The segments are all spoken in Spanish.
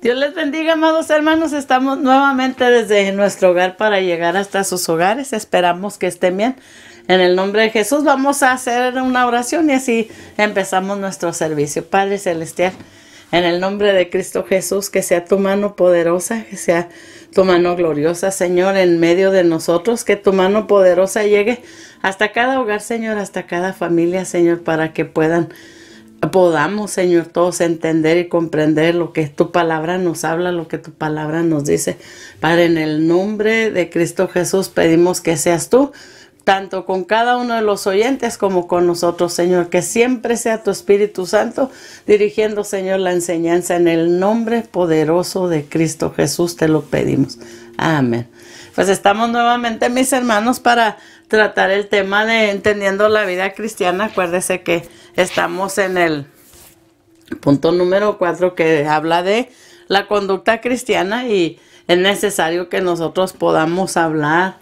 Dios les bendiga, amados hermanos. Estamos nuevamente desde nuestro hogar para llegar hasta sus hogares. Esperamos que estén bien. En el nombre de Jesús vamos a hacer una oración y así empezamos nuestro servicio. Padre Celestial, en el nombre de Cristo Jesús, que sea tu mano poderosa, que sea tu mano gloriosa, Señor, en medio de nosotros, que tu mano poderosa llegue hasta cada hogar, Señor, hasta cada familia, Señor, para que puedan podamos, Señor, todos entender y comprender lo que tu palabra nos habla, lo que tu palabra nos dice. para en el nombre de Cristo Jesús pedimos que seas tú, tanto con cada uno de los oyentes como con nosotros, Señor, que siempre sea tu Espíritu Santo dirigiendo, Señor, la enseñanza. En el nombre poderoso de Cristo Jesús te lo pedimos. Amén. Pues estamos nuevamente, mis hermanos, para tratar el tema de entendiendo la vida cristiana. Acuérdese que estamos en el punto número cuatro que habla de la conducta cristiana y es necesario que nosotros podamos hablar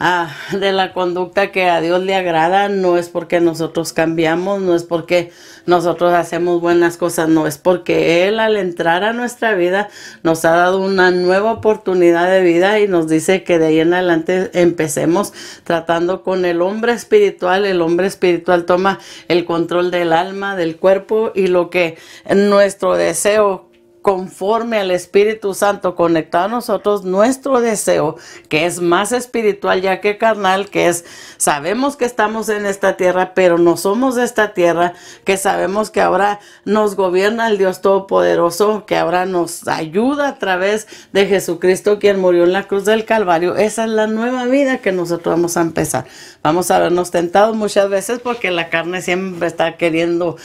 ah, de la conducta que a Dios le agrada, no es porque nosotros cambiamos, no es porque nosotros hacemos buenas cosas, no es porque Él al entrar a nuestra vida nos ha dado una nueva oportunidad de vida y nos dice que de ahí en adelante empecemos tratando con el hombre espiritual. El hombre espiritual toma el control del alma, del cuerpo y lo que nuestro deseo conforme al Espíritu Santo, conectado a nosotros nuestro deseo, que es más espiritual ya que carnal, que es, sabemos que estamos en esta tierra, pero no somos de esta tierra, que sabemos que ahora nos gobierna el Dios Todopoderoso, que ahora nos ayuda a través de Jesucristo, quien murió en la cruz del Calvario. Esa es la nueva vida que nosotros vamos a empezar. Vamos a vernos tentados muchas veces porque la carne siempre está queriendo,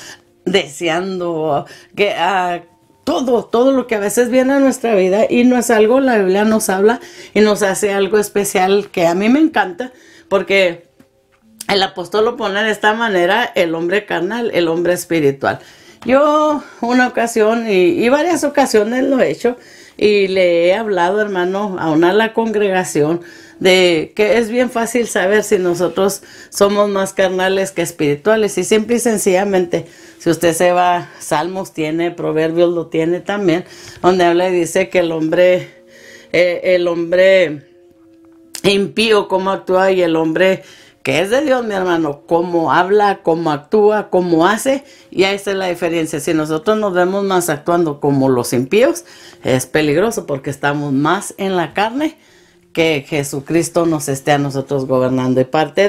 deseando que... Ah, todo, todo lo que a veces viene a nuestra vida y no es algo, la Biblia nos habla y nos hace algo especial que a mí me encanta porque el apóstol lo pone de esta manera, el hombre carnal, el hombre espiritual. Yo una ocasión y, varias ocasiones lo he hecho y le he hablado, hermano, a una a la congregación de que es bien fácil saber si nosotros somos más carnales que espirituales. Y simple y sencillamente, si usted se va, Salmos tiene, Proverbios lo tiene también, donde habla y dice que el hombre, eh, el hombre impío, cómo actúa y el hombre que es de Dios, mi hermano, cómo habla, cómo actúa, cómo hace, y ahí está la diferencia. Si nosotros nos vemos más actuando como los impíos, es peligroso porque estamos más en la carne que Jesucristo nos esté a nosotros gobernando. Y parte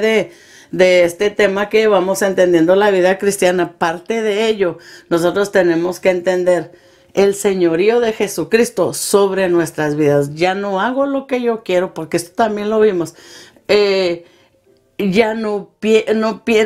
de, este tema que vamos entendiendo la vida cristiana, parte de ello, nosotros tenemos que entender el señorío de Jesucristo sobre nuestras vidas. Ya no hago lo que yo quiero, porque esto también lo vimos. Eh, ya no,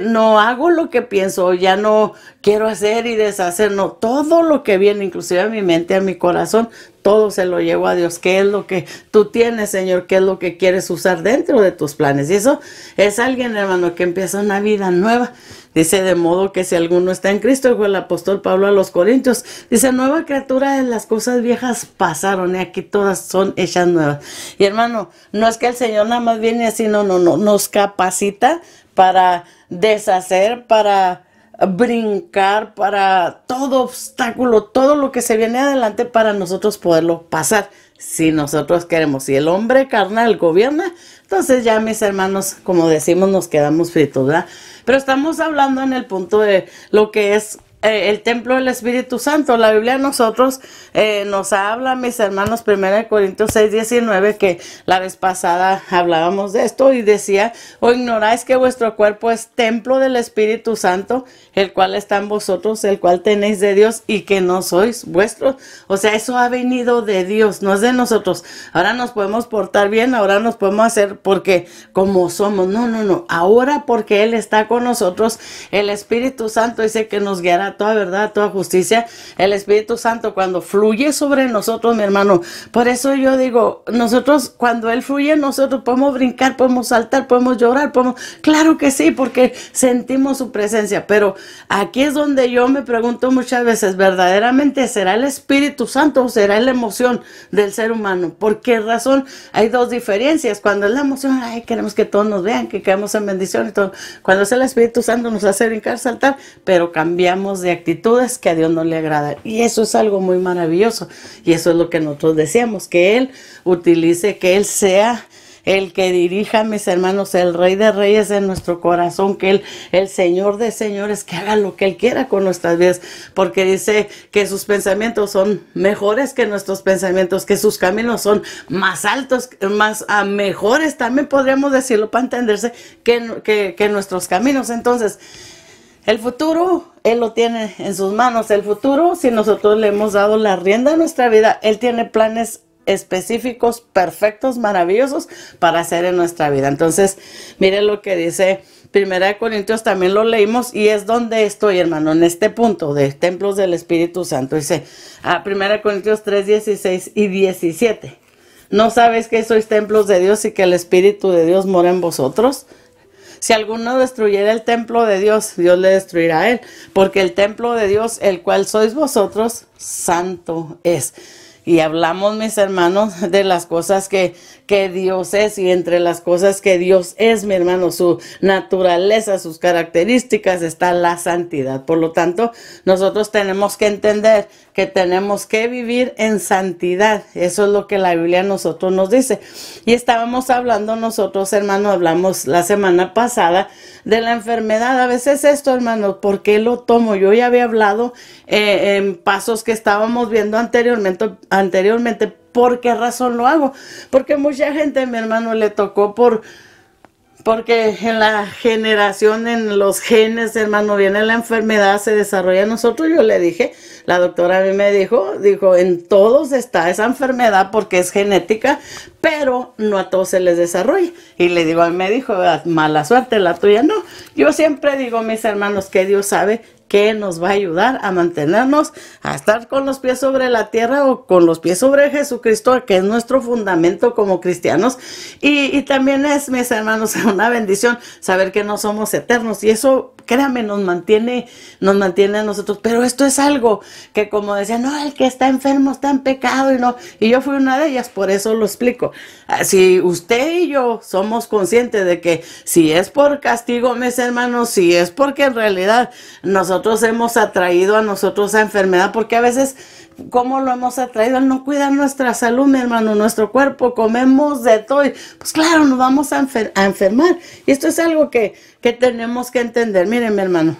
no hago lo que pienso, ya no quiero hacer y deshacer, no, todo lo que viene, inclusive a mi mente, a mi corazón, todo se lo llevó a Dios. ¿Qué es lo que tú tienes, Señor? ¿Qué es lo que quieres usar dentro de tus planes? Y eso es alguien, hermano, que empieza una vida nueva. Dice, de modo que si alguno está en Cristo, dijo el apóstol Pablo a los Corintios, dice, nueva criatura, las cosas viejas pasaron y aquí todas son hechas nuevas. Y hermano, no es que el Señor nada más viene así, no, no, no, nos capacita para deshacer, para brincar, para todo obstáculo, todo lo que se viene adelante para nosotros poderlo pasar. Si nosotros queremos, si el hombre carnal gobierna, entonces ya mis hermanos, como decimos, nos quedamos fritos, ¿verdad? Pero estamos hablando en el punto de lo que es eh, el templo del Espíritu Santo. La Biblia a nosotros eh, nos habla, mis hermanos, 1 Corintios 6, 19, que la vez pasada hablábamos de esto y decía, o ignoráis que vuestro cuerpo es templo del Espíritu Santo, el cual está en vosotros, el cual tenéis de Dios y que no sois vuestros. O sea, eso ha venido de Dios, no es de nosotros. Ahora nos podemos portar bien, ahora nos podemos hacer porque como somos. No, no, no. Ahora porque Él está con nosotros, el Espíritu Santo dice que nos guiará toda verdad, toda justicia. El Espíritu Santo cuando fluye sobre nosotros, mi hermano. Por eso yo digo, nosotros cuando Él fluye, nosotros podemos brincar, podemos saltar, podemos llorar, podemos... Claro que sí, porque sentimos su presencia. Pero aquí es donde yo me pregunto muchas veces, ¿verdaderamente será el Espíritu Santo o será la emoción del ser humano? ¿Por qué razón? Hay dos diferencias. Cuando es la emoción, queremos que todos nos vean, que quedemos en bendición y todo. Cuando es el Espíritu Santo nos hace brincar, saltar, pero cambiamos de actitudes que a Dios no le agradan. Y eso es algo muy maravilloso. Y eso es lo que nosotros deseamos, que Él utilice, que Él sea el que dirija, mis hermanos, el Rey de Reyes en nuestro corazón, que Él, el Señor de Señores, que haga lo que Él quiera con nuestras vidas, porque dice que sus pensamientos son mejores que nuestros pensamientos, que sus caminos son más altos, más mejores, también podríamos decirlo para entenderse, que, que nuestros caminos. Entonces, el futuro, Él lo tiene en sus manos. El futuro, si nosotros le hemos dado la rienda a nuestra vida, Él tiene planes específicos, perfectos, maravillosos para hacer en nuestra vida. Entonces, mire lo que dice Primera de Corintios, también lo leímos y es donde estoy, hermano, en este punto de templos del Espíritu Santo. Dice, a ah, Primera de Corintios 3, 16 y 17. ¿No sabes que sois templos de Dios y que el Espíritu de Dios mora en vosotros? Si alguno destruyera el templo de Dios, Dios le destruirá a él, porque el templo de Dios, el cual sois vosotros, santo es y hablamos, mis hermanos, de las cosas que, que Dios es y entre las cosas que Dios es, mi hermano, su naturaleza, sus características, está la santidad. Por lo tanto, nosotros tenemos que entender que tenemos que vivir en santidad. Eso es lo que la Biblia nosotros nos dice. Y estábamos hablando nosotros, hermano, hablamos la semana pasada de la enfermedad. A veces esto, hermano, ¿por qué lo tomo? Yo ya había hablado eh, en pasos que estábamos viendo anteriormente anteriormente, ¿por qué razón lo hago? Porque mucha gente, mi hermano, le tocó por... Porque en la generación, en los genes, hermano, viene la enfermedad, se desarrolla a nosotros. Yo le dije, la doctora a mí me dijo, dijo, en todos está esa enfermedad porque es genética, pero no a todos se les desarrolla. Y le digo, a mí me dijo, ah, mala suerte, la tuya no. Yo siempre digo, mis hermanos, que Dios sabe que nos va a ayudar a mantenernos, a estar con los pies sobre la tierra o con los pies sobre Jesucristo, que es nuestro fundamento como cristianos. Y, y también es, mis hermanos, una bendición saber que no somos eternos. Y eso créame, nos mantiene, nos mantiene a nosotros, pero esto es algo que como decía, no, el que está enfermo está en pecado y no, y yo fui una de ellas, por eso lo explico. Ah, si usted y yo somos conscientes de que si es por castigo, mis hermanos, si es porque en realidad nosotros hemos atraído a nosotros a enfermedad, porque a veces cómo lo hemos atraído no cuidar nuestra salud, mi hermano, nuestro cuerpo, comemos de todo. pues claro, nos vamos a, enfermar. Y esto es algo que, que tenemos que entender. Miren, mi hermano.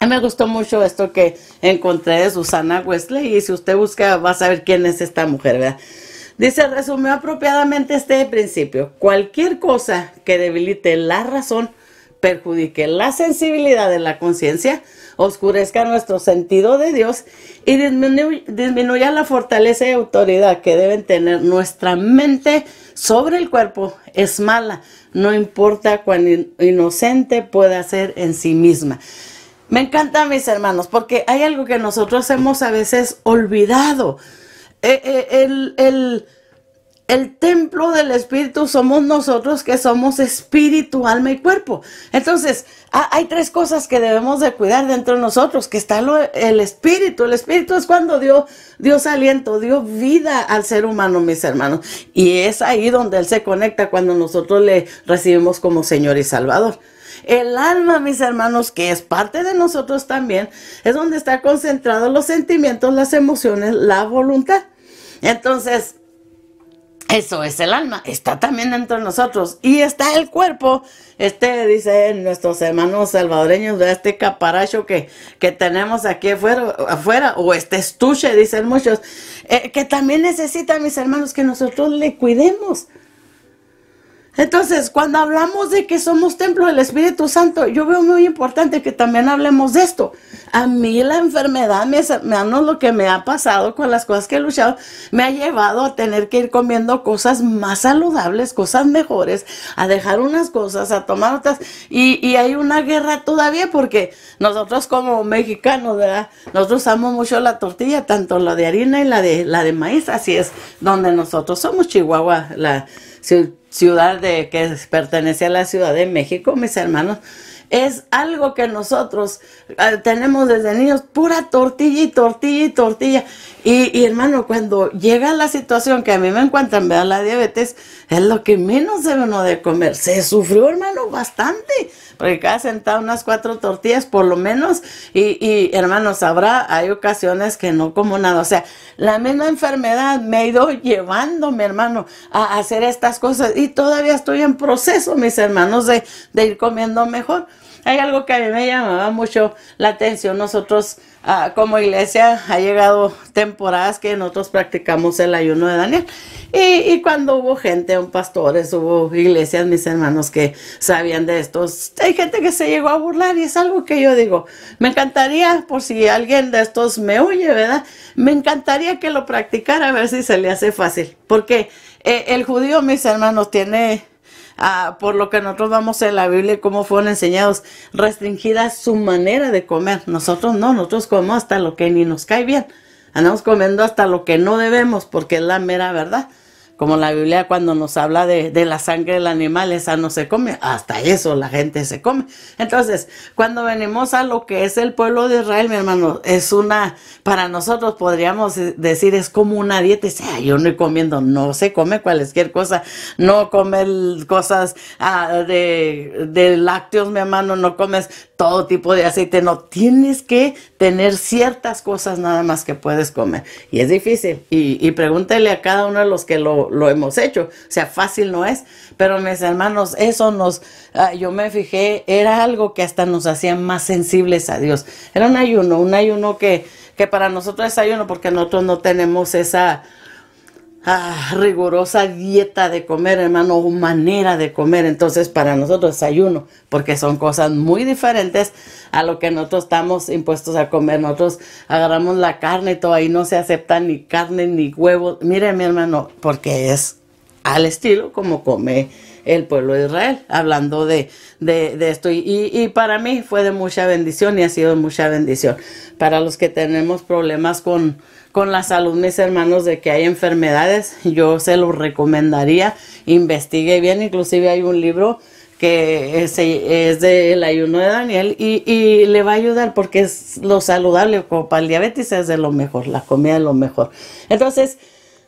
A me gustó mucho esto que encontré de Susana Wesley y si usted busca va a saber quién es esta mujer, ¿verdad? Dice, resumió apropiadamente este principio. Cualquier cosa que debilite la razón perjudique la sensibilidad de la conciencia, oscurezca nuestro sentido de Dios y disminuya la fortaleza y autoridad que deben tener nuestra mente sobre el cuerpo es mala, no importa cuán inocente pueda ser en sí misma. Me encanta, mis hermanos, porque hay algo que nosotros hemos a veces olvidado. Eh, eh, el el templo del Espíritu somos nosotros que somos espíritu, alma y cuerpo. Entonces, hay tres cosas que debemos de cuidar dentro de nosotros, que está el espíritu. El espíritu es cuando dio, Dios aliento, dio vida al ser humano, mis hermanos. Y es ahí donde Él se conecta cuando nosotros le recibimos como Señor y Salvador. El alma, mis hermanos, que es parte de nosotros también, es donde están concentrados los sentimientos, las emociones, la voluntad. Entonces, eso es el alma, está también dentro de nosotros y está el cuerpo. Este, dice nuestros hermanos salvadoreños, de este caparacho que, que tenemos aquí afuera, o este estuche, dicen muchos, eh, que también necesita, mis hermanos, que nosotros le cuidemos. Entonces, cuando hablamos de que somos templo del Espíritu Santo, yo veo muy importante que también hablemos de esto. A mí la enfermedad, me lo que me ha pasado con las cosas que he luchado, me ha llevado a tener que ir comiendo cosas más saludables, cosas mejores, a dejar unas cosas, a tomar otras. Y, hay una guerra todavía porque nosotros como mexicanos, ¿verdad? Nosotros usamos mucho la tortilla, tanto la de harina y la de, la de maíz, así es donde nosotros somos, Chihuahua, la ciudad de, que pertenece a la Ciudad de México, mis hermanos, es algo que nosotros ah, tenemos desde niños, pura tortilla y tortilla y tortilla. Y, hermano, cuando llega la situación que a mí me encuentran, me da la diabetes, es lo que menos debe uno de comer. Se sufrió, hermano, bastante, porque cada sentado unas cuatro tortillas por lo menos. Y, hermano, sabrá, hay ocasiones que no como nada. O sea, la misma enfermedad me ha ido llevando, mi hermano, a hacer estas cosas. Y todavía estoy en proceso, mis hermanos, de, de ir comiendo mejor hay algo que a mí me llamaba mucho la atención. Nosotros ah, como iglesia ha llegado temporadas que nosotros practicamos el ayuno de Daniel. Y, cuando hubo gente, un pastores, hubo iglesias, mis hermanos que sabían de esto. Hay gente que se llegó a burlar y es algo que yo digo, me encantaría, por si alguien de estos me oye, ¿verdad? Me encantaría que lo practicara a ver si se le hace fácil. Porque eh, el judío, mis hermanos, tiene ah por lo que nosotros vamos en la Biblia, cómo fueron enseñados, restringidas su manera de comer. Nosotros no, nosotros comemos hasta lo que ni nos cae bien. Andamos comiendo hasta lo que no debemos, porque es la mera verdad. Como la Biblia cuando nos habla de, de, la sangre del animal, esa no se come, hasta eso la gente se come. Entonces, cuando venimos a lo que es el pueblo de Israel, mi hermano, es una, para nosotros podríamos decir, es como una dieta, o sea yo no estoy comiendo, no se come cualquier cosa, no comer cosas ah, de, lácteos, mi hermano, no comes todo tipo de aceite, no, tienes que tener ciertas cosas nada más que puedes comer. Y es difícil. Y, y pregúntale a cada uno de los que lo lo, hemos hecho. O sea, fácil no es. Pero mis hermanos, eso nos, ah, yo me fijé, era algo que hasta nos hacía más sensibles a Dios. Era un ayuno, un ayuno que, que para nosotros es ayuno porque nosotros no tenemos esa ah, rigurosa dieta de comer, hermano, o manera de comer. Entonces, para nosotros desayuno, porque son cosas muy diferentes a lo que nosotros estamos impuestos a comer. Nosotros agarramos la carne y todo ahí no se acepta ni carne ni huevos. Mire, mi hermano, porque es al estilo como come el pueblo de Israel, hablando de, de, esto. Y, y, para mí fue de mucha bendición y ha sido mucha bendición. Para los que tenemos problemas con, con la salud, mis hermanos, de que hay enfermedades, yo se los recomendaría, investigue bien, inclusive hay un libro que es, de del ayuno de Daniel y, le va a ayudar porque es lo saludable, como para el diabetes es de lo mejor, la comida es lo mejor. Entonces,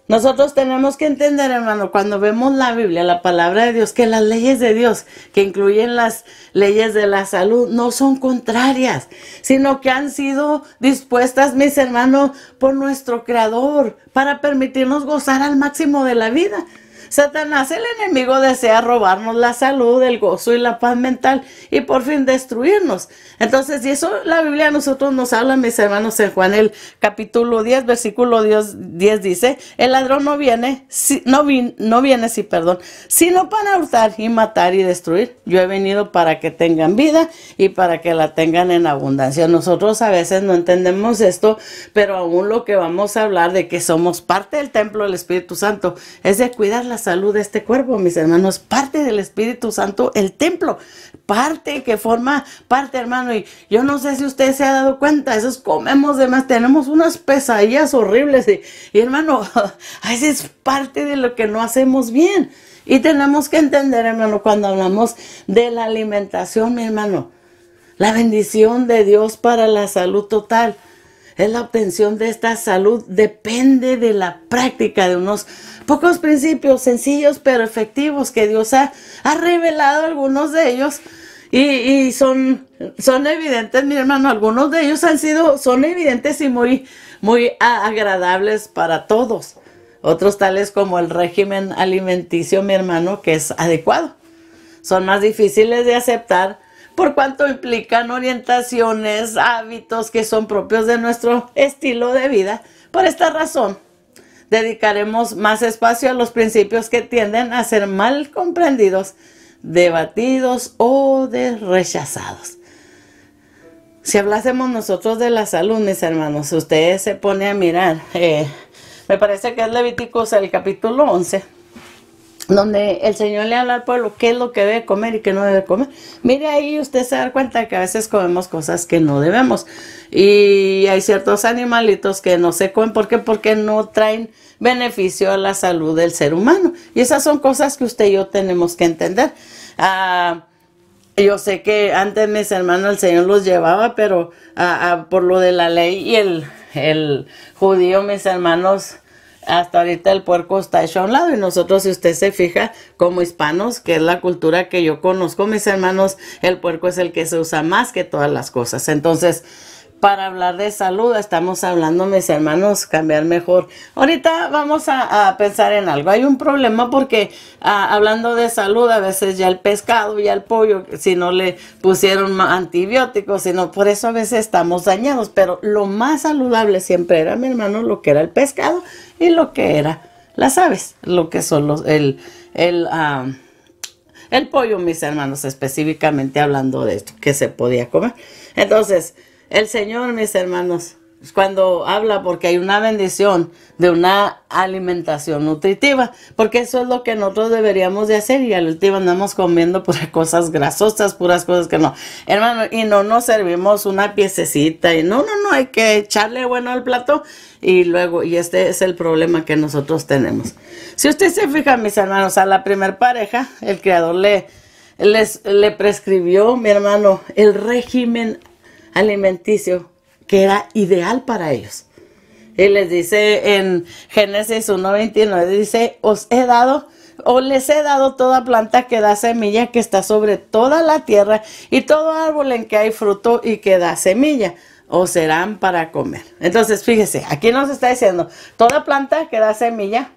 nosotros tenemos que entender, hermano, cuando vemos la Biblia, la palabra de Dios, que las leyes de Dios, que incluyen las leyes de la salud, no son contrarias, sino que han sido dispuestas, mis hermanos, por nuestro Creador, para permitirnos gozar al máximo de la vida. Satanás, el enemigo, desea robarnos la salud, el gozo y la paz mental y por fin destruirnos. Entonces, y eso la Biblia nosotros nos habla, mis hermanos, en Juan el capítulo 10, versículo 10, dice, el ladrón no viene, si, no, vi, no viene, sí, perdón, sino para hurtar y matar y destruir. Yo he venido para que tengan vida y para que la tengan en abundancia. Nosotros a veces no entendemos esto, pero aún lo que vamos a hablar de que somos parte del templo del Espíritu Santo es de cuidar la salud de este cuerpo, mis hermanos, parte del Espíritu Santo, el templo, parte que forma parte, hermano. Y yo no sé si usted se ha dado cuenta, esos comemos demás, tenemos unas pesadillas horribles. Y, hermano, a es parte de lo que no hacemos bien. Y tenemos que entender, hermano, cuando hablamos de la alimentación, mi hermano, la bendición de Dios para la salud total es la obtención de esta salud depende de la práctica de unos pocos principios sencillos pero efectivos que Dios ha, ha revelado algunos de ellos y, son, son evidentes, mi hermano, algunos de ellos han sido, son evidentes y muy, muy agradables para todos. Otros tales como el régimen alimenticio, mi hermano, que es adecuado. Son más difíciles de aceptar, por cuanto implican orientaciones, hábitos que son propios de nuestro estilo de vida. Por esta razón, dedicaremos más espacio a los principios que tienden a ser mal comprendidos, debatidos o desrechazados. rechazados. Si hablásemos nosotros de la salud, mis hermanos, ustedes se pone a mirar, eh, me parece que es Levíticos el capítulo 11, donde el Señor le habla al pueblo qué es lo que debe comer y qué no debe comer. Mire ahí usted se da cuenta que a veces comemos cosas que no debemos. Y hay ciertos animalitos que no se comen. ¿Por qué? Porque no traen beneficio a la salud del ser humano. Y esas son cosas que usted y yo tenemos que entender. Ah, yo sé que antes mis hermanos el Señor los llevaba, pero ah, ah, por lo de la ley y el judío, mis hermanos hasta ahorita el puerco está hecho a un lado y nosotros si usted se fija como hispanos que es la cultura que yo conozco mis hermanos el puerco es el que se usa más que todas las cosas entonces para hablar de salud. Estamos hablando, mis hermanos, cambiar mejor. Ahorita vamos a, pensar en algo. Hay un problema porque ah, hablando de salud, a veces ya el pescado, y el pollo, si no le pusieron antibióticos, sino por eso a veces estamos dañados. Pero lo más saludable siempre era, mi hermano, lo que era el pescado y lo que era las aves, lo que son los, el, el, ah, el pollo, mis hermanos, específicamente hablando de esto, que se podía comer. Entonces, el Señor, mis hermanos, cuando habla porque hay una bendición de una alimentación nutritiva, porque eso es lo que nosotros deberíamos de hacer y al último andamos comiendo puras cosas grasosas, puras cosas que no. Hermano, y no nos servimos una piececita y no, no, no, hay que echarle bueno al plato y luego, y este es el problema que nosotros tenemos. Si usted se fija, mis hermanos, a la primer pareja, el creador le, le prescribió, mi hermano, el régimen alimenticio que era ideal para ellos. Y les dice en Génesis 1.29, dice, os he dado o les he dado toda planta que da semilla que está sobre toda la tierra y todo árbol en que hay fruto y que da semilla o serán para comer. Entonces, fíjese, aquí nos está diciendo, toda planta que da semilla,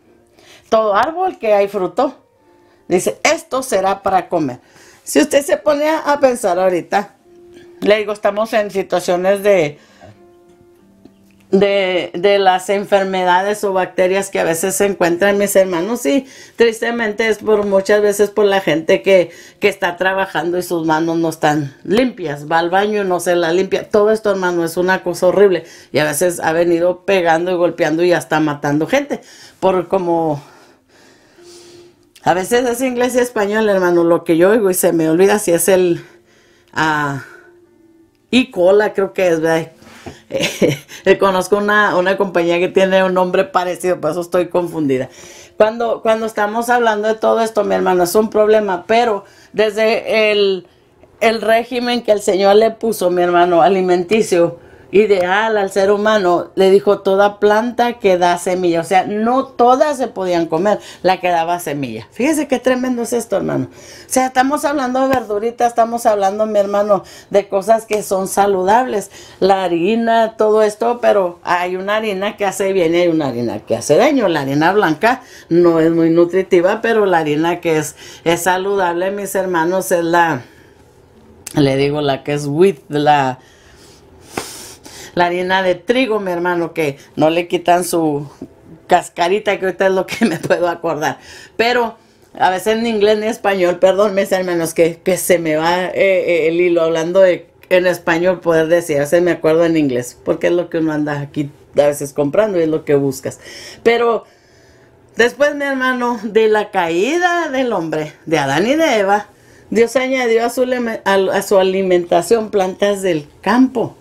todo árbol que hay fruto, dice, esto será para comer. Si usted se pone a pensar ahorita, le digo, estamos en situaciones de, de, de, las enfermedades o bacterias que a veces se encuentran mis hermanos y tristemente es por muchas veces por la gente que, que está trabajando y sus manos no están limpias, va al baño y no se la limpia, todo esto hermano es una cosa horrible y a veces ha venido pegando y golpeando y hasta matando gente por como a veces es inglés y español hermano lo que yo oigo y se me olvida si es el ah, y cola creo que es, ¿verdad? Eh, conozco una, compañía que tiene un nombre parecido, por eso estoy confundida. Cuando, cuando estamos hablando de todo esto, mi hermano, es un problema, pero desde el, el régimen que el Señor le puso, mi hermano, alimenticio, ideal al ser humano, le dijo toda planta que da semilla. O sea, no todas se podían comer, la que daba semilla. Fíjese qué tremendo es esto, hermano. O sea, estamos hablando de verduritas, estamos hablando, mi hermano, de cosas que son saludables. La harina, todo esto, pero hay una harina que hace bien y hay una harina que hace daño. La harina blanca no es muy nutritiva, pero la harina que es, es saludable, mis hermanos, es la, le digo, la que es with, la la harina de trigo, mi hermano, que no le quitan su cascarita, que ahorita es lo que me puedo acordar. Pero a veces en inglés ni español, perdón, mis hermanos, que, que se me va eh, eh, el hilo hablando en español poder decir, a veces me acuerdo en inglés, porque es lo que uno anda aquí a veces comprando y es lo que buscas. Pero después, mi hermano, de la caída del hombre, de Adán y de Eva, Dios añadió a su alimentación plantas del campo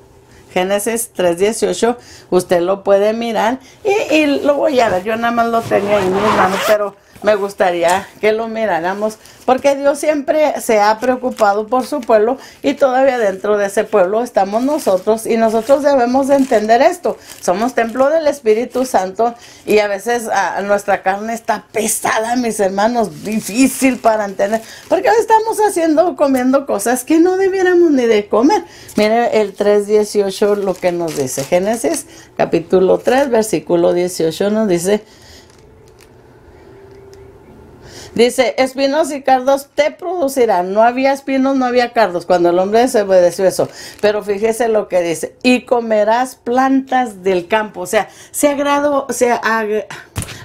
Génesis 3.18, usted lo puede mirar y, lo voy a ver, yo nada más lo tengo ahí en mi mano, pero me gustaría que lo miráramos, porque Dios siempre se ha preocupado por su pueblo y todavía dentro de ese pueblo estamos nosotros y nosotros debemos entender esto. Somos templo del Espíritu Santo y a veces ah, nuestra carne está pesada, mis hermanos, difícil para entender, porque estamos haciendo, comiendo cosas que no debiéramos ni de comer. Mire el 3.18 lo que nos dice. Génesis capítulo 3, versículo 18 nos dice... Dice, espinos y cardos te producirán. No había espinos, no había cardos cuando el hombre se obedeció eso. Pero fíjese lo que dice, y comerás plantas del campo. O sea, se agradó, se sea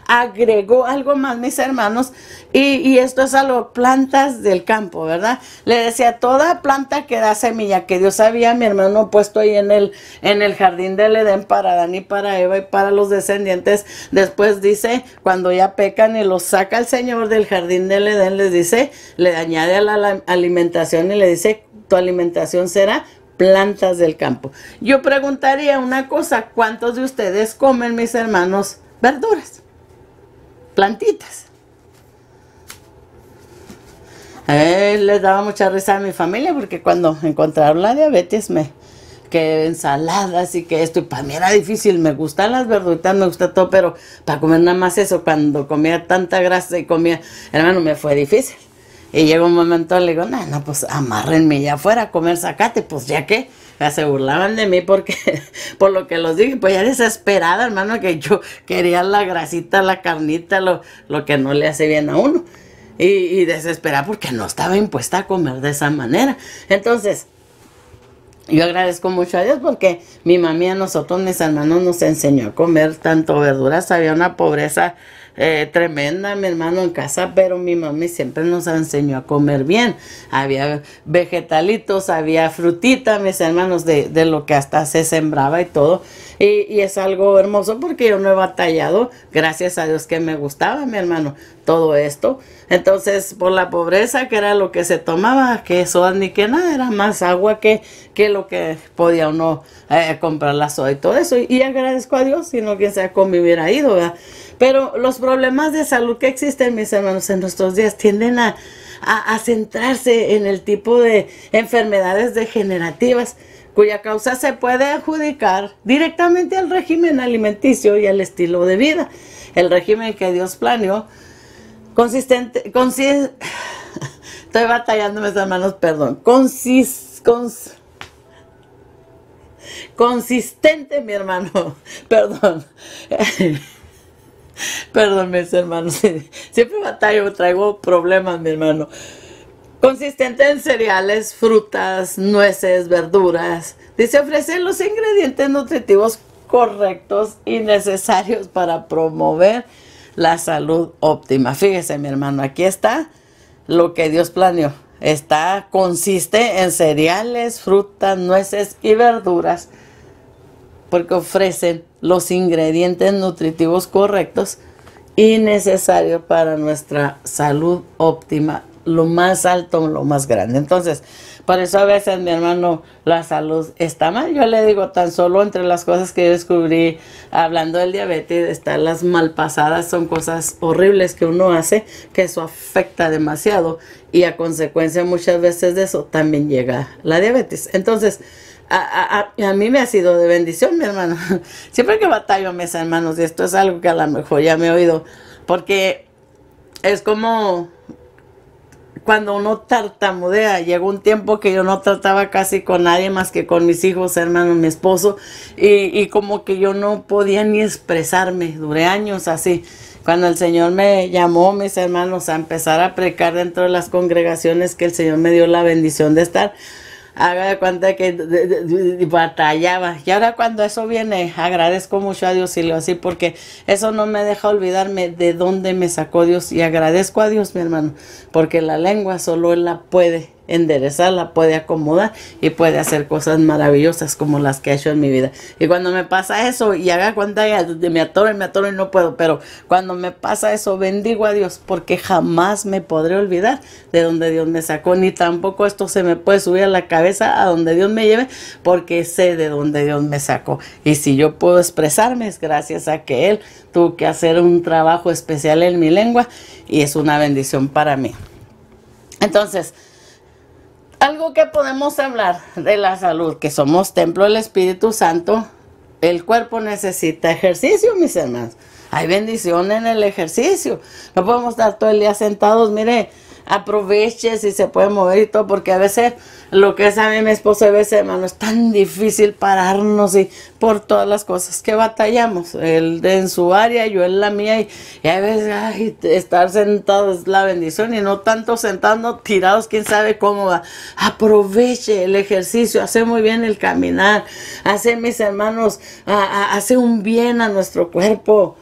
agregó algo más, mis hermanos, y, esto es a las plantas del campo, ¿verdad? Le decía, toda planta que da semilla, que Dios había, mi hermano, puesto ahí en el, en el jardín del Edén para Dani y para Eva y para los descendientes, después dice, cuando ya pecan y los saca el Señor del jardín del Edén, les dice, le añade a la alimentación y le dice, tu alimentación será plantas del campo. Yo preguntaría una cosa, ¿cuántos de ustedes comen, mis hermanos, verduras? plantitas. Eh, les daba mucha risa a mi familia porque cuando encontraron la diabetes me que ensaladas y que esto y para mí era difícil, me gustan las verduritas, me gusta todo, pero para comer nada más eso cuando comía tanta grasa y comía, hermano, me fue difícil. Y llegó un momento, le digo, no, no, pues amárrenme ya afuera a comer zacate, pues ya que se burlaban de mí porque por lo que los dije, pues ya desesperada, hermano, que yo quería la grasita, la carnita, lo, lo que no le hace bien a uno. Y, y desesperada porque no estaba impuesta a comer de esa manera. Entonces, yo agradezco mucho a Dios porque mi mamá a nosotros, mis hermanos, nos enseñó a comer tanto verduras. Había una pobreza eh, tremenda, mi hermano, en casa, pero mi mami siempre nos enseñó a comer bien. Había vegetalitos, había frutita, mis hermanos, de, de lo que hasta se sembraba y todo. Y, es algo hermoso porque yo no he batallado, gracias a Dios que me gustaba, mi hermano, todo esto. Entonces, por la pobreza, que era lo que se tomaba, que eso ni que nada, era más agua que, que lo que podía uno eh, comprar la soda y todo eso. Y, agradezco a Dios, sino que sea convivir ido ¿verdad? Pero los problemas de salud que existen, mis hermanos, en nuestros días tienden a, centrarse en el tipo de enfermedades degenerativas cuya causa se puede adjudicar directamente al régimen alimenticio y al estilo de vida. El régimen que Dios planeó, consistente, estoy batallando mis hermanos, perdón, consistente mi hermano, perdón. Perdón, mis hermanos. Siempre batallo, traigo problemas, mi hermano. Consistente en cereales, frutas, nueces, verduras. Dice ofrecer los ingredientes nutritivos correctos y necesarios para promover la salud óptima. Fíjese, mi hermano, aquí está lo que Dios planeó. Está, consiste en cereales, frutas, nueces y verduras porque ofrecen los ingredientes nutritivos correctos y necesarios para nuestra salud óptima, lo más alto, lo más grande. Entonces, por eso a veces mi hermano, la salud está mal. Yo le digo, tan solo entre las cosas que yo descubrí hablando del diabetes, están las malpasadas, son cosas horribles que uno hace, que eso afecta demasiado y a consecuencia muchas veces de eso también llega la diabetes. Entonces, a, a, mí me ha sido de bendición, mi hermano. Siempre que batallo mis hermanos, y esto es algo que a lo mejor ya me he oído, porque es como cuando uno tartamudea, llegó un tiempo que yo no trataba casi con nadie más que con mis hijos, hermanos, mi esposo, y, y como que yo no podía ni expresarme, duré años así. Cuando el Señor me llamó, mis hermanos, a empezar a precar dentro de las congregaciones que el Señor me dio la bendición de estar, haga cuenta que batallaba. Y ahora cuando eso viene, agradezco mucho a Dios y lo así, porque eso no me deja olvidarme de dónde me sacó Dios. Y agradezco a Dios, mi hermano, porque la lengua solo Él la puede la puede acomodar y puede hacer cosas maravillosas como las que ha hecho en mi vida. Y cuando me pasa eso, y haga cuenta me atoro me atoro y no puedo, pero cuando me pasa eso, bendigo a Dios porque jamás me podré olvidar de donde Dios me sacó, ni tampoco esto se me puede subir a la cabeza a donde Dios me lleve porque sé de donde Dios me sacó. Y si yo puedo expresarme es gracias a que Él tuvo que hacer un trabajo especial en mi lengua y es una bendición para mí. Entonces, algo que podemos hablar de la salud, que somos templo del Espíritu Santo, el cuerpo necesita ejercicio, mis hermanos. Hay bendición en el ejercicio. No podemos estar todo el día sentados. Mire, aproveche si se puede mover y todo, porque a veces lo que sabe mi esposo, a veces, hermano, es tan difícil pararnos y por todas las cosas que batallamos. Él en su área, yo en la mía, y, a veces, estar sentados es la bendición y no tanto sentando, tirados, quién sabe cómo va. Aproveche el ejercicio, hace muy bien el caminar, hace, mis hermanos, hace un bien a nuestro cuerpo.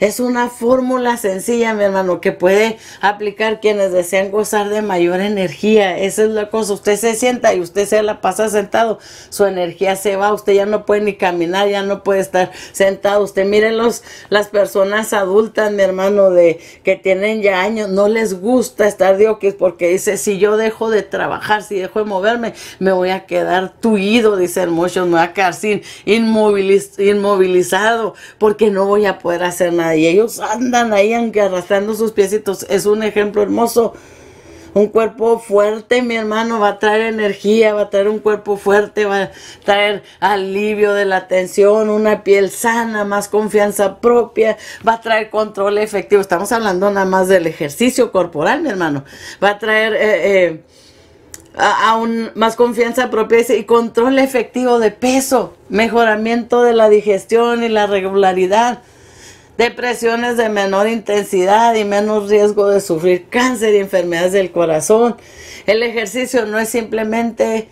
Es una fórmula sencilla, mi hermano, que puede aplicar quienes desean gozar de mayor energía. Esa es la cosa. Usted se sienta y usted se la pasa sentado. Su energía se va. Usted ya no puede ni caminar, ya no puede estar sentado. Usted mire los, las personas adultas, mi hermano, de que tienen ya años. No les gusta estar dioquis porque dice, si yo dejo de trabajar, si dejo de moverme, me voy a quedar tuido, dice muchos. Me voy a quedar sin inmovilizado porque no voy a poder hacer nada y ellos andan ahí aunque arrastrando sus piecitos. Es un ejemplo hermoso. Un cuerpo fuerte, mi hermano, va a traer energía, va a traer un cuerpo fuerte, va a traer alivio de la tensión, una piel sana, más confianza propia, va a traer control efectivo. Estamos hablando nada más del ejercicio corporal, mi hermano. Va a traer... Eh, eh, aún más confianza propia y control efectivo de peso, mejoramiento de la digestión y la regularidad depresiones de menor intensidad y menos riesgo de sufrir cáncer y enfermedades del corazón. El ejercicio no es simplemente,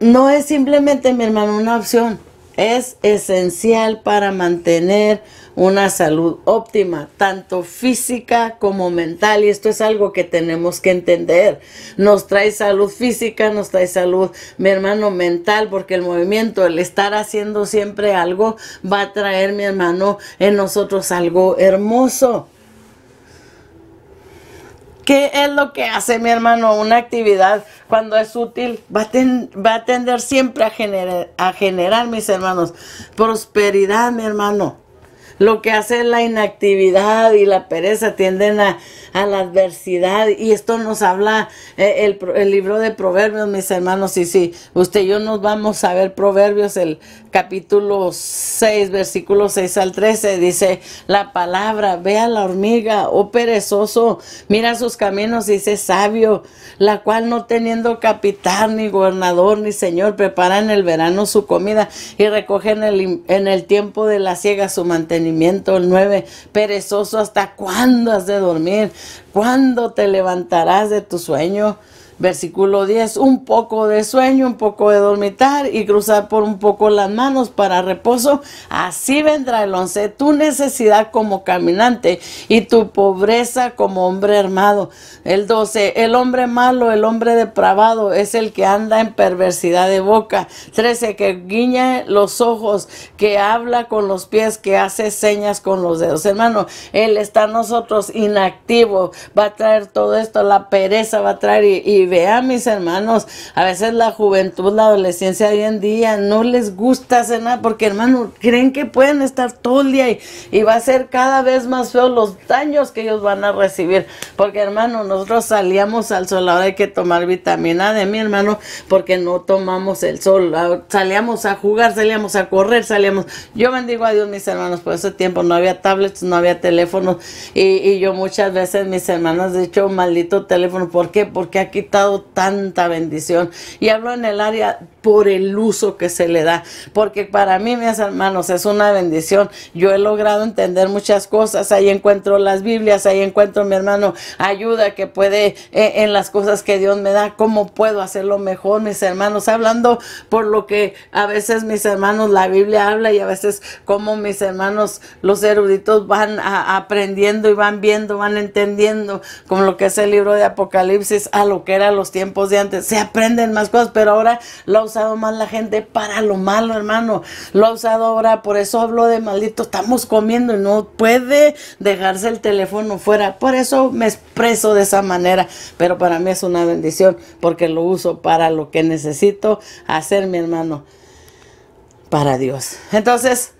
no es simplemente, mi hermano, una opción. Es esencial para mantener una salud óptima, tanto física como mental. Y esto es algo que tenemos que entender. Nos trae salud física, nos trae salud, mi hermano, mental, porque el movimiento, el estar haciendo siempre algo, va a traer, mi hermano, en nosotros algo hermoso. ¿Qué es lo que hace mi hermano? Una actividad cuando es útil va a, tender siempre a generar, mis hermanos, prosperidad, mi hermano lo que hace es la inactividad y la pereza tienden a, a la adversidad. Y esto nos habla eh, el, libro de Proverbios, mis hermanos. Y si usted y yo nos vamos a ver Proverbios, el capítulo 6, versículo 6 al 13, dice la palabra, ve a la hormiga, oh perezoso, mira sus caminos dice sabio, la cual no teniendo capitán, ni gobernador, ni señor, prepara en el verano su comida y recoge en el, en el tiempo de la siega su mantenimiento. El 9, perezoso, ¿hasta cuándo has de dormir? ¿Cuándo te levantarás de tu sueño? Versículo 10, un poco de sueño, un poco de dormitar y cruzar por un poco las manos para reposo. Así vendrá el 11, tu necesidad como caminante y tu pobreza como hombre armado. El 12, el hombre malo, el hombre depravado es el que anda en perversidad de boca. 13, que guiña los ojos, que habla con los pies, que hace señas con los dedos. Hermano, Él está nosotros inactivo, va a traer todo esto, la pereza va a traer y vea, mis hermanos, a veces la juventud, la adolescencia hoy en día no les gusta hacer nada porque, hermano, creen que pueden estar todo el día y, va a ser cada vez más feo los daños que ellos van a recibir. Porque, hermano, nosotros salíamos al sol, ahora hay que tomar vitamina de mi hermano, porque no tomamos el sol. Ah, salíamos a jugar, salíamos a correr, salíamos. Yo bendigo a Dios, mis hermanos, por ese tiempo no había tablets, no había teléfonos. Y, y yo muchas veces, mis hermanos, he dicho, maldito teléfono, ¿por qué? Porque aquí está tanta bendición. Y hablo en el área por el uso que se le da. Porque para mí, mis hermanos, es una bendición. Yo he logrado entender muchas cosas. Ahí encuentro las Biblias, ahí encuentro, mi hermano, ayuda que puede eh, en las cosas que Dios me da. ¿Cómo puedo hacerlo mejor, mis hermanos? Hablando por lo que a veces mis hermanos, la Biblia habla y a veces como mis hermanos, los eruditos van aprendiendo y van viendo, van entendiendo como lo que es el libro de Apocalipsis a lo que eran los tiempos de antes. Se aprenden más cosas, pero ahora la usado más la gente para lo malo, hermano. Lo ha usado ahora, por eso hablo de maldito, estamos comiendo y no puede dejarse el teléfono fuera. Por eso me expreso de esa manera, pero para mí es una bendición porque lo uso para lo que necesito hacer, mi hermano, para Dios. Entonces,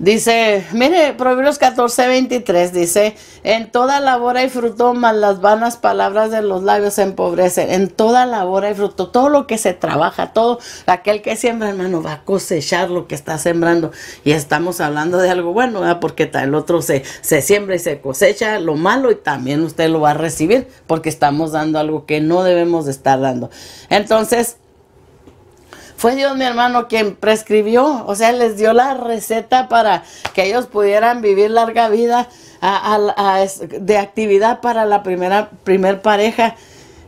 Dice, mire, Proverbios 14, 23 dice, en toda labor hay fruto, mas las vanas palabras de los labios se empobrecen. En toda labor hay fruto, todo lo que se trabaja, todo aquel que siembra, hermano, va a cosechar lo que está sembrando. Y estamos hablando de algo bueno, porque el otro se, se siembra y se cosecha lo malo y también usted lo va a recibir porque estamos dando algo que no debemos estar dando. Entonces, fue Dios, mi hermano, quien prescribió, o sea, les dio la receta para que ellos pudieran vivir larga vida de actividad para la primera primer pareja,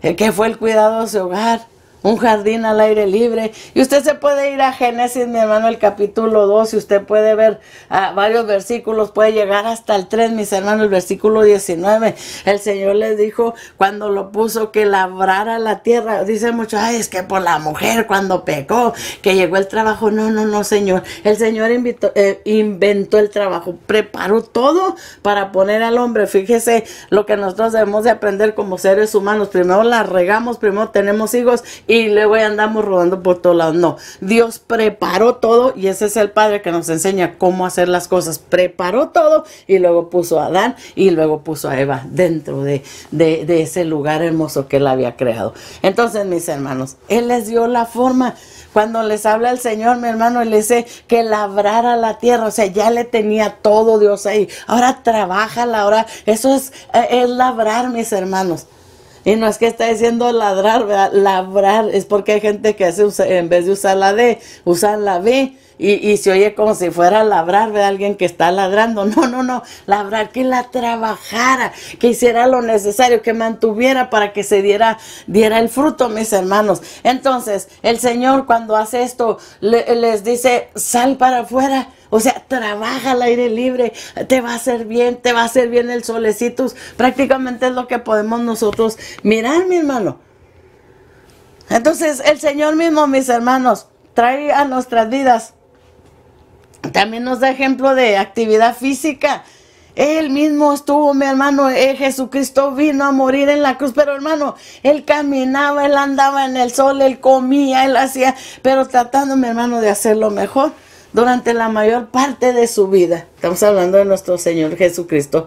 eh, que fue el cuidado de su hogar un jardín al aire libre. Y usted se puede ir a Génesis, mi hermano, el capítulo 2, y usted puede ver ah, varios versículos, puede llegar hasta el 3, mis hermanos, el versículo 19. El Señor les dijo cuando lo puso que labrara la tierra. Dice mucho, ay, es que por la mujer cuando pecó, que llegó el trabajo. No, no, no, Señor. El Señor eh, inventó el trabajo, preparó todo para poner al hombre. Fíjese lo que nosotros debemos de aprender como seres humanos. Primero la regamos, primero tenemos hijos y y luego andamos rodando por todos lados. No, Dios preparó todo y ese es el Padre que nos enseña cómo hacer las cosas. Preparó todo y luego puso a Adán y luego puso a Eva dentro de, ese lugar hermoso que él había creado. Entonces, mis hermanos, él les dio la forma. Cuando les habla el Señor, mi hermano, él dice que labrara la tierra, o sea, ya le tenía todo Dios ahí. Ahora trabaja la hora eso es, eh, es labrar, mis hermanos. Y no es que está diciendo ladrar, ¿verdad? labrar, es porque hay gente que hace, en vez de usar la D, usan la B. Y, se oye como si fuera labrar verdad, alguien que está ladrando. No, no, no, labrar que la trabajara, que hiciera lo necesario, que mantuviera para que se diera, diera el fruto, mis hermanos. Entonces, el Señor cuando hace esto, les dice, sal para afuera o sea, trabaja al aire libre, te va a hacer bien, te va a hacer bien el solecito Prácticamente es lo que podemos nosotros mirar, mi hermano. Entonces, el Señor mismo, mis hermanos, trae a nuestras vidas. También nos da ejemplo de actividad física. Él mismo estuvo, mi hermano, eh, Jesucristo vino a morir en la cruz, pero hermano, él caminaba, él andaba en el sol, él comía, él hacía, pero tratando, mi hermano, de hacerlo mejor durante la mayor parte de su vida. Estamos hablando de nuestro Señor Jesucristo.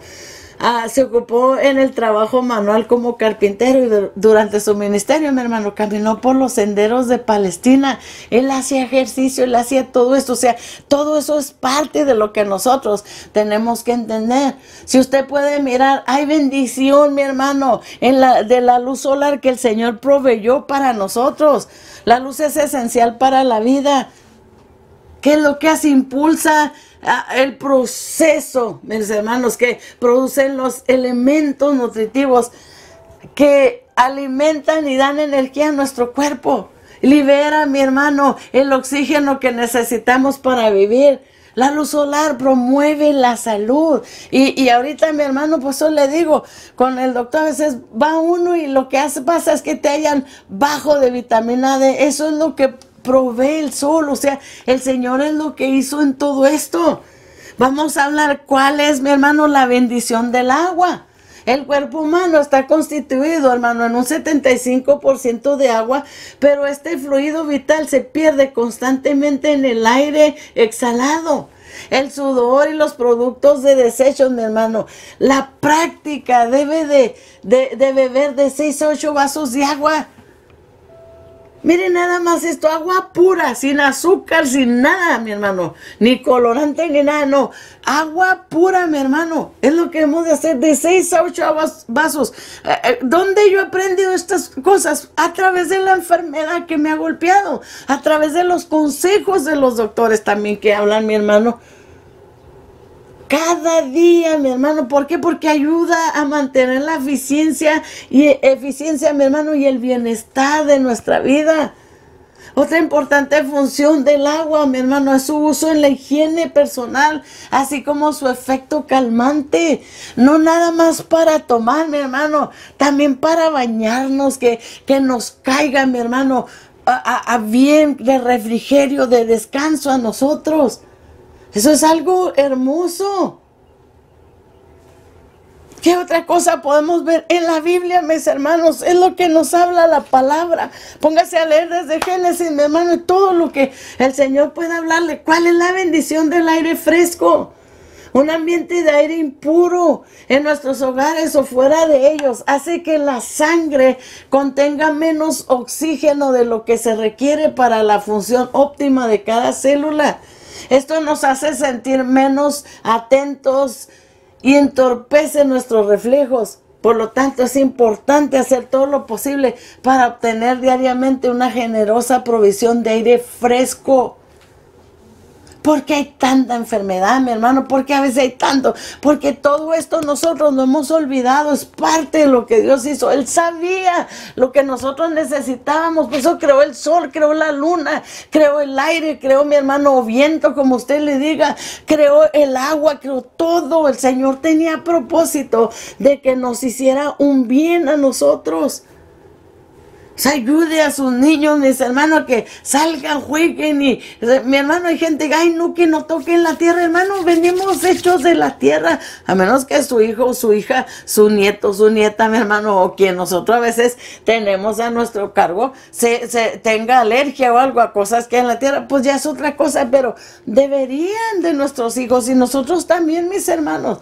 Ah, se ocupó en el trabajo manual como carpintero y durante su ministerio, mi hermano, caminó por los senderos de Palestina. Él hacía ejercicio, él hacía todo esto. O sea, todo eso es parte de lo que nosotros tenemos que entender. Si usted puede mirar, hay bendición, mi hermano, en la, de la luz solar que el Señor proveyó para nosotros. La luz es esencial para la vida. ¿Qué es lo que hace? Impulsa ah, el proceso, mis hermanos, que producen los elementos nutritivos que alimentan y dan energía a nuestro cuerpo. Libera, mi hermano, el oxígeno que necesitamos para vivir. La luz solar promueve la salud. Y, ahorita mi hermano, pues yo le digo, con el doctor a veces va uno y lo que hace pasa es que te hayan bajo de vitamina D. Eso es lo que provee el sol. O sea, el Señor es lo que hizo en todo esto. Vamos a hablar cuál es, mi hermano, la bendición del agua. El cuerpo humano está constituido, hermano, en un 75% de agua, pero este fluido vital se pierde constantemente en el aire exhalado. El sudor y los productos de desechos, mi hermano. La práctica debe de, beber de 6 a 8 vasos de agua Miren nada más esto, agua pura, sin azúcar, sin nada, mi hermano. Ni colorante ni nada, no. Agua pura, mi hermano. Es lo que hemos de hacer de 6 a 8 vasos. Eh, eh, ¿Dónde yo he aprendido estas cosas? A través de la enfermedad que me ha golpeado. A través de los consejos de los doctores también que hablan, mi hermano cada día, mi hermano. ¿Por qué? Porque ayuda a mantener la eficiencia y eficiencia, mi hermano, y el bienestar de nuestra vida. Otra importante función del agua, mi hermano, es su uso en la higiene personal, así como su efecto calmante. No nada más para tomar, mi hermano, también para bañarnos, que, nos caiga, mi hermano, a, a bien de refrigerio, de descanso a nosotros. Eso es algo hermoso. ¿Qué otra cosa podemos ver en la Biblia, mis hermanos? Es lo que nos habla la palabra. Póngase a leer desde Génesis, mi hermano, todo lo que el Señor puede hablarle. ¿Cuál es la bendición del aire fresco? Un ambiente de aire impuro en nuestros hogares o fuera de ellos hace que la sangre contenga menos oxígeno de lo que se requiere para la función óptima de cada célula. Esto nos hace sentir menos atentos y entorpece nuestros reflejos. Por lo tanto, es importante hacer todo lo posible para obtener diariamente una generosa provisión de aire fresco ¿Por qué hay tanta enfermedad, mi hermano? ¿Por qué a veces hay tanto? Porque todo esto nosotros lo hemos olvidado, es parte de lo que Dios hizo. Él sabía lo que nosotros necesitábamos, por eso creó el sol, creó la luna, creó el aire, creó mi hermano viento, como usted le diga, creó el agua, creó todo. El Señor tenía propósito de que nos hiciera un bien a nosotros. Pues, ayude a sus niños, mis hermanos, que salgan, jueguen y mi hermano, hay gente, ay no, que no toquen la tierra, hermano, venimos hechos de la tierra, a menos que su hijo, su hija, su nieto, su nieta, mi hermano, o quien nosotros a veces tenemos a nuestro cargo, se, se tenga alergia o algo a cosas que hay en la tierra, pues ya es otra cosa, pero deberían de nuestros hijos y nosotros también, mis hermanos,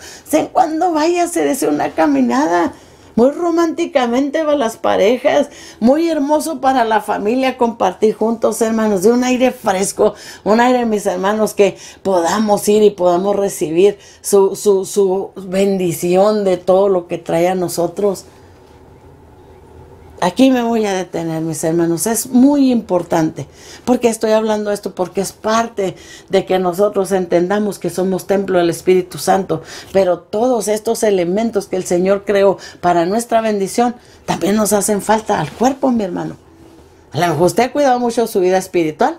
cuando vaya, se desea una caminada muy románticamente para las parejas, muy hermoso para la familia compartir juntos, hermanos, de un aire fresco, un aire, mis hermanos, que podamos ir y podamos recibir su, su, su bendición de todo lo que trae a nosotros. Aquí me voy a detener, mis hermanos. Es muy importante. porque estoy hablando esto? Porque es parte de que nosotros entendamos que somos templo del Espíritu Santo. Pero todos estos elementos que el Señor creó para nuestra bendición también nos hacen falta al cuerpo, mi hermano. A usted ha cuidado mucho su vida espiritual,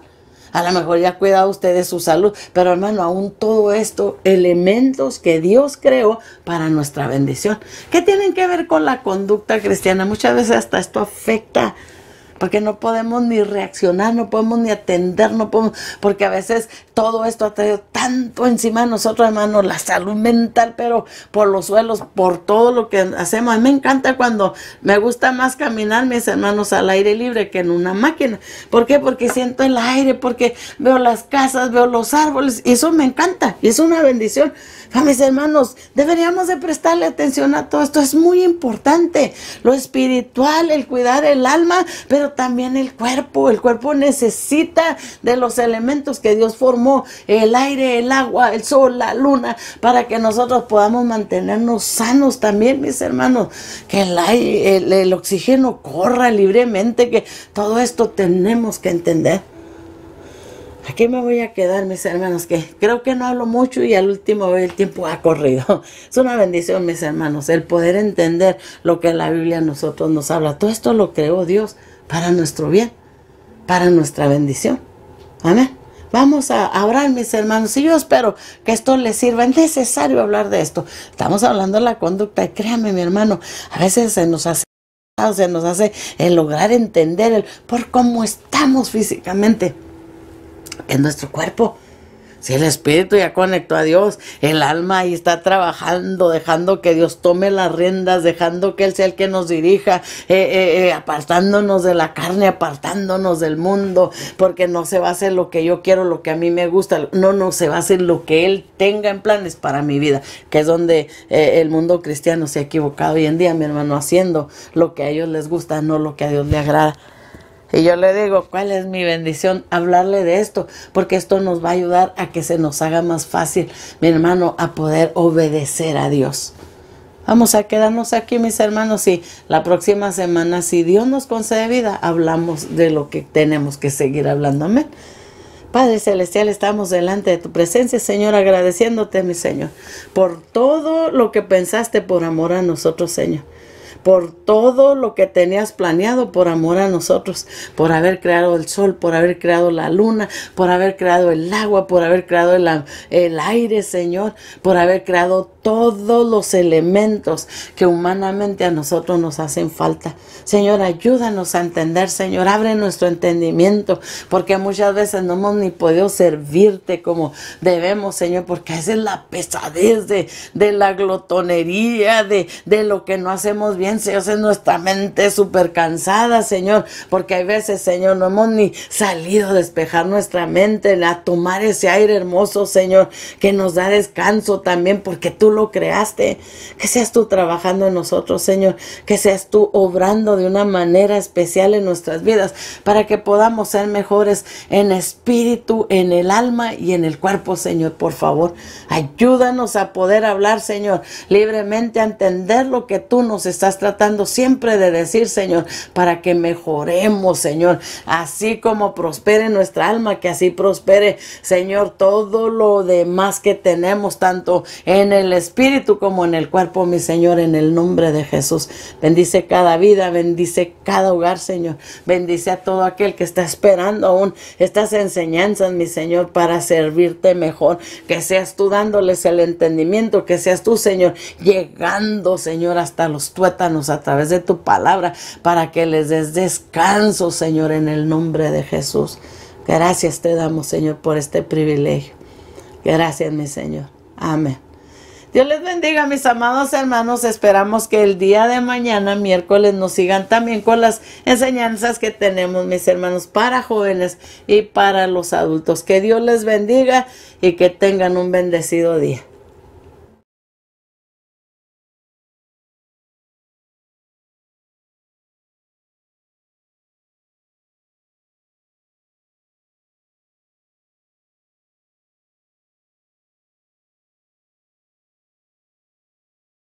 a lo mejor ya cuida usted de su salud, pero hermano, aún todo esto, elementos que Dios creó para nuestra bendición, ¿Qué tienen que ver con la conducta cristiana. Muchas veces hasta esto afecta porque no podemos ni reaccionar, no podemos ni atender, no podemos, porque a veces todo esto ha traído tanto encima de nosotros, hermanos, la salud mental, pero por los suelos, por todo lo que hacemos. A mí me encanta cuando me gusta más caminar, mis hermanos, al aire libre que en una máquina. ¿Por qué? Porque siento el aire, porque veo las casas, veo los árboles, y eso me encanta, y es una bendición mis hermanos, deberíamos de prestarle atención a todo esto. Es muy importante. Lo espiritual, el cuidar el alma, pero también el cuerpo. El cuerpo necesita de los elementos que Dios formó. El aire, el agua, el sol, la luna, para que nosotros podamos mantenernos sanos también, mis hermanos. Que el, el oxígeno corra libremente, que todo esto tenemos que entender. Aquí me voy a quedar, mis hermanos, que creo que no hablo mucho y al último el tiempo ha corrido. Es una bendición, mis hermanos, el poder entender lo que la Biblia a nosotros nos habla. Todo esto lo creó Dios para nuestro bien, para nuestra bendición. Amén. Vamos a hablar, mis hermanos, y yo espero que esto les sirva. Es necesario hablar de esto. Estamos hablando de la conducta, y créame, mi hermano, a veces se nos hace se nos hace el lograr entender por cómo estamos físicamente en nuestro cuerpo. Si el espíritu ya conectó a Dios, el alma ahí está trabajando, dejando que Dios tome las riendas, dejando que Él sea el que nos dirija, eh, eh, eh, apartándonos de la carne, apartándonos del mundo, porque no se va a hacer lo que yo quiero, lo que a mí me gusta, no, no, se va a hacer lo que Él tenga en planes para mi vida, que es donde el mundo cristiano se ha equivocado hoy en día, mi hermano, haciendo lo que a ellos les gusta, no lo que a Dios le agrada. Y yo le digo, ¿cuál es mi bendición? Hablarle de esto, porque esto nos va a ayudar a que se nos haga más fácil, mi hermano, a poder obedecer a Dios. Vamos a quedarnos aquí, mis hermanos, y la próxima semana, si Dios nos concede vida, hablamos de lo que tenemos que seguir hablando. Amén. Padre Celestial, estamos delante de tu presencia, Señor, agradeciéndote, mi Señor, por todo lo que pensaste por amor a nosotros, Señor por todo lo que tenías planeado por amor a nosotros, por haber creado el sol, por haber creado la luna, por haber creado el agua, por haber creado el, aire, Señor, por haber creado todos los elementos que humanamente a nosotros nos hacen falta. Señor, ayúdanos a entender, Señor, abre nuestro entendimiento, porque muchas veces no hemos ni podido servirte como debemos, Señor, porque esa es la pesadez de, la glotonería, de, de lo que no hacemos bien, Señor, es nuestra mente súper cansada, Señor, porque hay veces, Señor, no hemos ni salido a despejar nuestra mente, a tomar ese aire hermoso, Señor, que nos da descanso también, porque tú lo creaste. Que seas tú trabajando en nosotros, Señor. Que seas tú obrando de una manera especial en nuestras vidas para que podamos ser mejores en espíritu, en el alma y en el cuerpo, Señor. Por favor, ayúdanos a poder hablar, Señor, libremente a entender lo que tú nos estás tratando siempre de decir, Señor, para que mejoremos, Señor. Así como prospere nuestra alma, que así prospere, Señor, todo lo demás que tenemos, tanto en el espíritu, espíritu como en el cuerpo, mi Señor, en el nombre de Jesús. Bendice cada vida, bendice cada hogar, Señor. Bendice a todo aquel que está esperando aún estas enseñanzas, mi Señor, para servirte mejor. Que seas tú dándoles el entendimiento, que seas tú, Señor, llegando, Señor, hasta los tuétanos a través de tu palabra, para que les des descanso, Señor, en el nombre de Jesús. Gracias te damos, Señor, por este privilegio. Gracias, mi Señor. Amén. Dios les bendiga, mis amados hermanos. Esperamos que el día de mañana, miércoles, nos sigan también con las enseñanzas que tenemos, mis hermanos, para jóvenes y para los adultos. Que Dios les bendiga y que tengan un bendecido día.